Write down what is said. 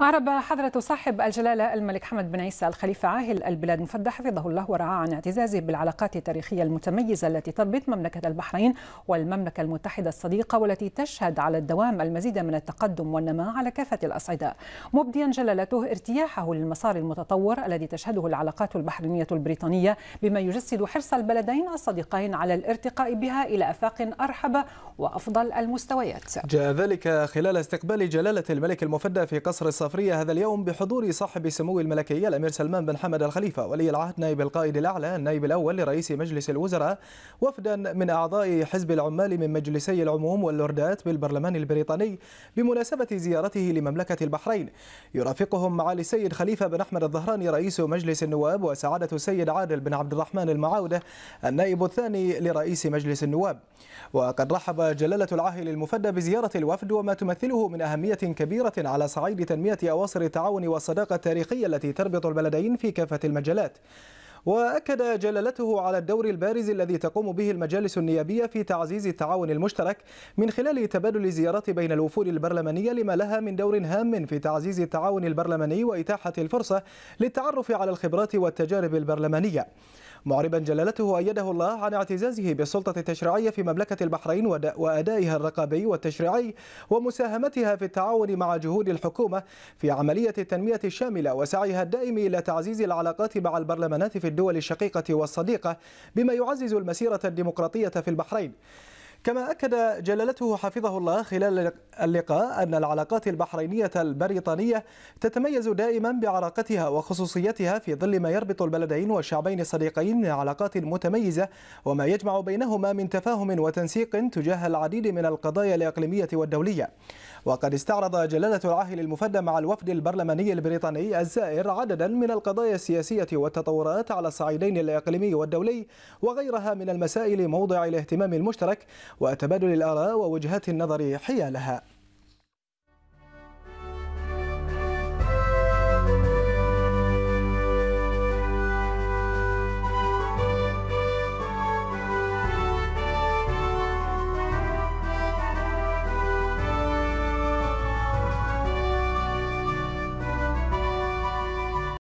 أعرب حضرة صاحب الجلالة الملك حمد بن عيسى الخليفة عاهل البلاد مفدى حفظه الله ورعاه عن اعتزازه بالعلاقات التاريخية المتميزة التي تربط مملكة البحرين والمملكة المتحدة الصديقة والتي تشهد على الدوام المزيد من التقدم والنماء على كافة الأصعدة مبديا جلالته ارتياحه للمسار المتطور الذي تشهده العلاقات البحرينية البريطانية بما يجسد حرص البلدين الصديقين على الارتقاء بها إلى آفاق أرحب وأفضل المستويات جاء ذلك خلال استقبال جلالة الملك المفدى في قصر الصفرية هذا اليوم بحضور صاحب سمو الملكية الأمير سلمان بن حمد الخليفة ولي العهد نائب القائد الأعلى النائب الأول لرئيس مجلس الوزراء وفدا من أعضاء حزب العمال من مجلسي العموم واللوردات بالبرلمان البريطاني بمناسبة زيارته لمملكة البحرين يرافقهم معالي السيد خليفة بن أحمد الظهراني رئيس مجلس النواب وسعادة السيد عادل بن عبد الرحمن المعاودة النائب الثاني لرئيس مجلس النواب وقد رحب جلالة العاهل المفدى بزيارة الوفد وما تمثله من أهمية كبيرة على صعيد تنمية أواصر التعاون والصداقة التاريخية التي تربط البلدين في كافة المجالات وأكد جلالته على الدور البارز الذي تقوم به المجالس النيابية في تعزيز التعاون المشترك من خلال تبادل الزيارات بين الوفود البرلمانية لما لها من دور هام في تعزيز التعاون البرلماني وإتاحة الفرصة للتعرف على الخبرات والتجارب البرلمانية معربا جلالته أيده الله عن اعتزازه بالسلطة التشريعية في مملكة البحرين وأدائها الرقابي والتشريعي ومساهمتها في التعاون مع جهود الحكومة في عملية التنمية الشاملة وسعيها الدائم إلى تعزيز العلاقات مع البرلمانات في الدول الشقيقة والصديقة بما يعزز المسيرة الديمقراطية في البحرين كما أكد جلالته حفظه الله خلال اللقاء أن العلاقات البحرينية البريطانية تتميز دائما بعراقتها وخصوصيتها في ظل ما يربط البلدين والشعبين الصديقين من علاقات متميزة وما يجمع بينهما من تفاهم وتنسيق تجاه العديد من القضايا الإقليمية والدولية وقد استعرض جلالة العاهل المفدى مع الوفد البرلماني البريطاني الزائر عددا من القضايا السياسية والتطورات على الصعيدين الإقليمي والدولي وغيرها من المسائل موضع الاهتمام المشترك وتبادل الآراء ووجهات النظر حيالها